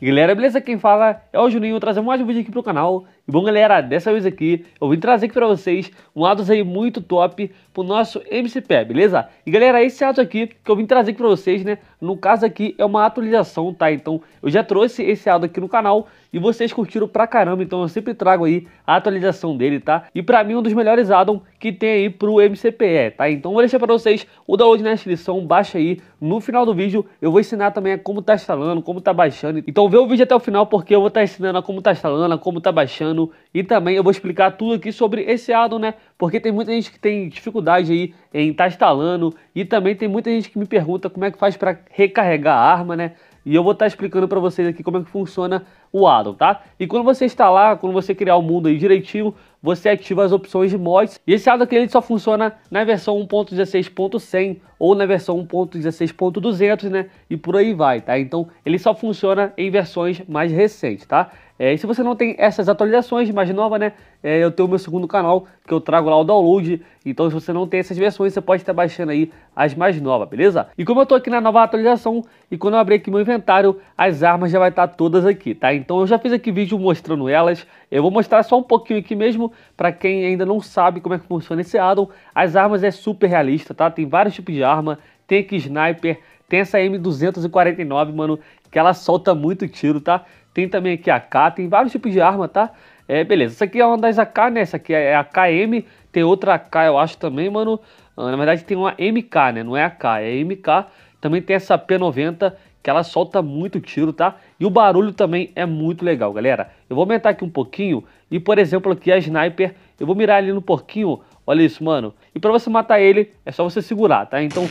E galera, beleza? Quem fala é o Juninho, trazendo mais um vídeo aqui pro canal. E bom galera, dessa vez aqui, eu vim trazer aqui pra vocês um atos aí muito top pro nosso MCP, beleza? E galera, esse ato aqui que eu vim trazer aqui pra vocês, né, no caso aqui é uma atualização, tá? Então eu já trouxe esse áudio aqui no canal e vocês curtiram pra caramba, então eu sempre trago aí a atualização dele, tá? E pra mim é um dos melhores addons que tem aí pro MCPE, tá? Então vou deixar pra vocês o download na descrição, baixa aí. No final do vídeo eu vou ensinar também como tá instalando, como tá baixando. Então vê o vídeo até o final porque eu vou estar tá ensinando como tá instalando, como tá baixando e também eu vou explicar tudo aqui sobre esse addon, né? Porque tem muita gente que tem dificuldade aí em tá instalando e também tem muita gente que me pergunta como é que faz pra recarregar a arma, né? E eu vou estar tá explicando para vocês aqui como é que funciona o addon, tá? E quando você instalar, quando você criar o mundo aí direitinho, você ativa as opções de mods. E esse lado cliente só funciona na versão 1.16.100 ou na versão 1.16.200, né? E por aí vai, tá? Então ele só funciona em versões mais recentes, tá? É, e se você não tem essas atualizações mais nova, né? É, eu tenho meu segundo canal que eu trago lá o download. Então, se você não tem essas versões, você pode estar baixando aí as mais novas, beleza? E como eu tô aqui na nova atualização, e quando eu abrir aqui meu inventário, as armas já vai estar todas aqui, tá? Então, eu já fiz aqui vídeo mostrando elas. Eu vou mostrar só um pouquinho aqui mesmo, para quem ainda não sabe como é que funciona esse addon, as armas é super realista, tá? Tem vários tipos de arma, tem aqui sniper, tem essa M249, mano, que ela solta muito tiro, tá? Tem também aqui a AK, tem vários tipos de arma, tá? É, beleza. Essa aqui é uma das AK, né? Essa aqui é a KM, tem outra AK, eu acho também, mano. Ah, na verdade tem uma MK, né? Não é AK, é MK. Também tem essa P90 que ela solta muito tiro, tá? E o barulho também é muito legal, galera. Eu vou aumentar aqui um pouquinho e, por exemplo, aqui a sniper, eu vou mirar ali no porquinho, olha isso, mano. E pra você matar ele, é só você segurar, tá? Então,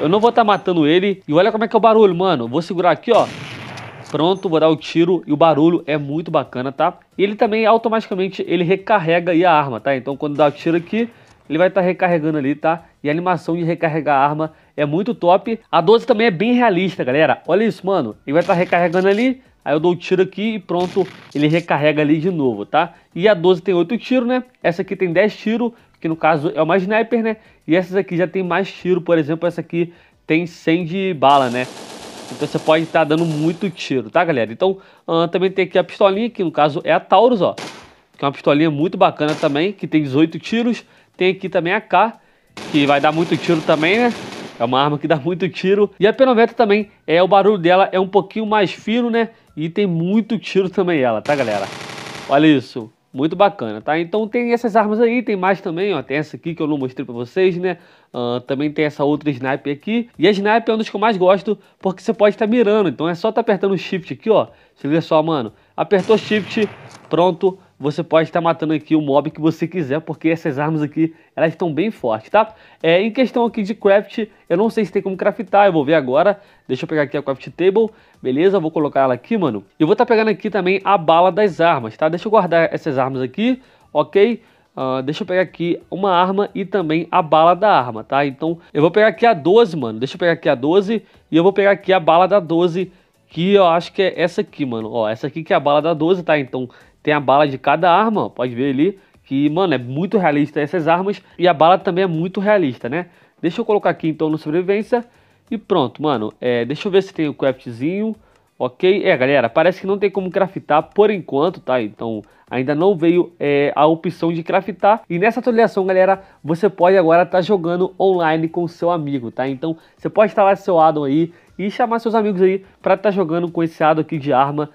eu não vou estar tá matando ele. E olha como é que é o barulho, mano. Vou segurar aqui, ó. Pronto, vou dar o tiro e o barulho é muito bacana, tá? E ele também, automaticamente, ele recarrega aí a arma, tá? Então, quando dá o tiro aqui, ele vai estar tá recarregando ali, tá? E a animação de recarregar a arma é muito top. A 12 também é bem realista, galera. Olha isso, mano. Ele vai estar tá recarregando ali, aí eu dou o um tiro aqui e pronto, ele recarrega ali de novo, tá? E a 12 tem 8 tiros, né? Essa aqui tem 10 tiros, que no caso é uma sniper, né? E essas aqui já tem mais tiro, por exemplo, essa aqui tem 100 de bala, né? Então você pode estar tá dando muito tiro, tá, galera? Então uh, também tem aqui a pistolinha, que no caso é a Taurus, ó. Que é uma pistolinha muito bacana também, que tem 18 tiros. Tem aqui também a K, que vai dar muito tiro também, né? É uma arma que dá muito tiro. E a P90 também, é o barulho dela é um pouquinho mais fino, né? E tem muito tiro também ela, tá, galera? Olha isso. Muito bacana, tá? Então tem essas armas aí, tem mais também, ó. Tem essa aqui que eu não mostrei pra vocês, né? Uh, também tem essa outra sniper aqui. E a sniper é um dos que eu mais gosto, porque você pode estar tá mirando. Então é só estar tá apertando o shift aqui, ó. Se liga só, mano. Apertou shift, pronto você pode estar matando aqui o mob que você quiser, porque essas armas aqui, elas estão bem fortes, tá? É, em questão aqui de craft, eu não sei se tem como craftar, eu vou ver agora. Deixa eu pegar aqui a craft table, beleza? Vou colocar ela aqui, mano. Eu vou estar tá pegando aqui também a bala das armas, tá? Deixa eu guardar essas armas aqui, ok? Uh, deixa eu pegar aqui uma arma e também a bala da arma, tá? Então, eu vou pegar aqui a 12, mano. Deixa eu pegar aqui a 12 e eu vou pegar aqui a bala da 12, que eu acho que é essa aqui, mano. Ó, essa aqui que é a bala da 12, tá? Então, tem a bala de cada arma, pode ver ali, que, mano, é muito realista essas armas e a bala também é muito realista, né? Deixa eu colocar aqui então no sobrevivência e pronto, mano. É, deixa eu ver se tem o craftzinho, ok? É, galera, parece que não tem como craftar por enquanto, tá? Então ainda não veio é, a opção de craftar. E nessa atualização, galera, você pode agora estar tá jogando online com seu amigo, tá? Então você pode instalar seu addon aí e chamar seus amigos aí para estar tá jogando com esse addon aqui de arma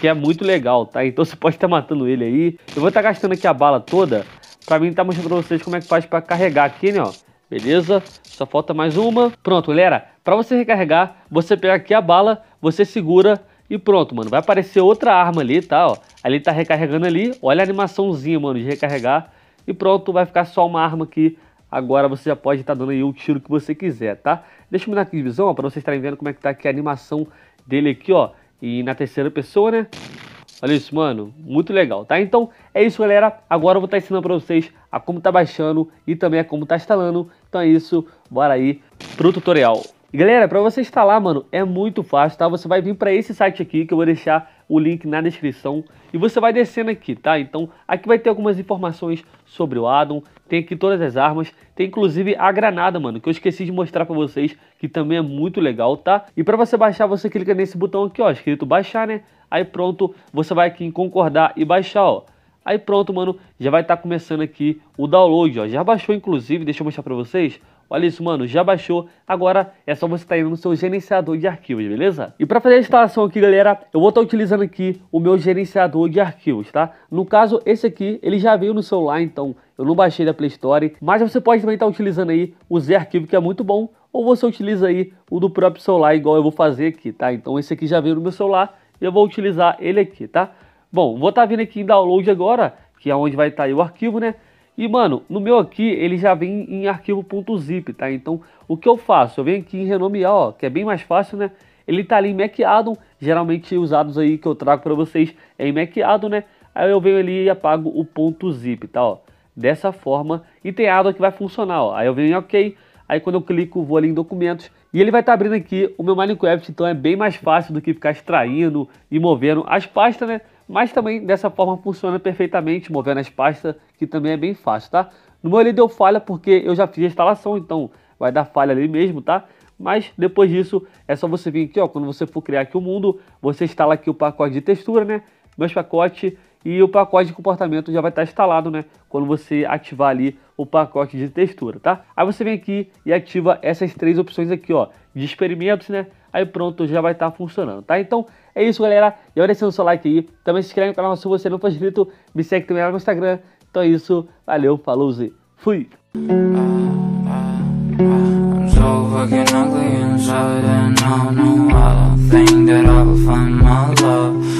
que é muito legal, tá? Então você pode estar tá matando ele aí. Eu vou estar tá gastando aqui a bala toda pra mim estar tá mostrando pra vocês como é que faz pra carregar aqui, né, ó. Beleza? Só falta mais uma. Pronto, galera. Pra você recarregar, você pega aqui a bala, você segura e pronto, mano. Vai aparecer outra arma ali, tá, ó. Ali tá recarregando ali. Olha a animaçãozinha, mano, de recarregar. E pronto, vai ficar só uma arma aqui agora você já pode estar dando aí o tiro que você quiser, tá? Deixa eu mudar aqui de visão, para vocês estarem vendo como é que tá aqui a animação dele aqui, ó e na terceira pessoa, né? Olha isso, mano. Muito legal, tá? Então, é isso, galera. Agora eu vou estar tá ensinando pra vocês a como tá baixando e também a como tá instalando. Então é isso, bora aí pro tutorial. E, galera, pra você instalar, mano, é muito fácil, tá? Você vai vir pra esse site aqui que eu vou deixar o link na descrição e você vai descendo aqui, tá? Então aqui vai ter algumas informações sobre o Adam, tem aqui todas as armas, tem inclusive a granada, mano, que eu esqueci de mostrar pra vocês, que também é muito legal, tá? E pra você baixar, você clica nesse botão aqui, ó, escrito baixar, né? Aí pronto, você vai aqui em concordar e baixar, ó. Aí pronto, mano, já vai estar tá começando aqui o download, ó. Já baixou, inclusive, deixa eu mostrar pra vocês. Olha isso, mano, já baixou. Agora é só você estar tá indo no seu gerenciador de arquivos, beleza? E para fazer a instalação aqui, galera, eu vou estar tá utilizando aqui o meu gerenciador de arquivos, tá? No caso, esse aqui, ele já veio no celular, então eu não baixei da Play Store. Mas você pode também estar tá utilizando aí o Z Arquivo, que é muito bom. Ou você utiliza aí o do próprio celular, igual eu vou fazer aqui, tá? Então esse aqui já veio no meu celular e eu vou utilizar ele aqui, tá? Bom, vou estar tá vindo aqui em download agora, que é onde vai estar tá o arquivo, né? E, mano, no meu aqui, ele já vem em arquivo.zip, tá? Então, o que eu faço? Eu venho aqui em renomear, ó, que é bem mais fácil, né? Ele tá ali em MacAddon, geralmente usados aí que eu trago para vocês é em MacAddon, né? Aí eu venho ali e apago o ponto .zip, tá, ó? Dessa forma, e tem addon que vai funcionar, ó. Aí eu venho em OK, aí quando eu clico, vou ali em documentos, e ele vai estar tá abrindo aqui o meu Minecraft, então é bem mais fácil do que ficar extraindo e movendo as pastas, né? mas também dessa forma funciona perfeitamente, movendo as pastas, que também é bem fácil, tá? No meu ali deu falha porque eu já fiz a instalação, então vai dar falha ali mesmo, tá? Mas depois disso, é só você vir aqui, ó, quando você for criar aqui o mundo, você instala aqui o pacote de textura, né? Meus pacotes e o pacote de comportamento já vai estar tá instalado, né? Quando você ativar ali o pacote de textura, tá? Aí você vem aqui e ativa essas três opções aqui, ó, de experimentos, né? Aí pronto, já vai estar tá funcionando, tá? Então, é isso, galera. E agradecendo o seu like aí. Também se inscreve no canal se você não for inscrito. Me segue também lá no Instagram. Então é isso. Valeu, falou, e Fui! Uh, uh, uh,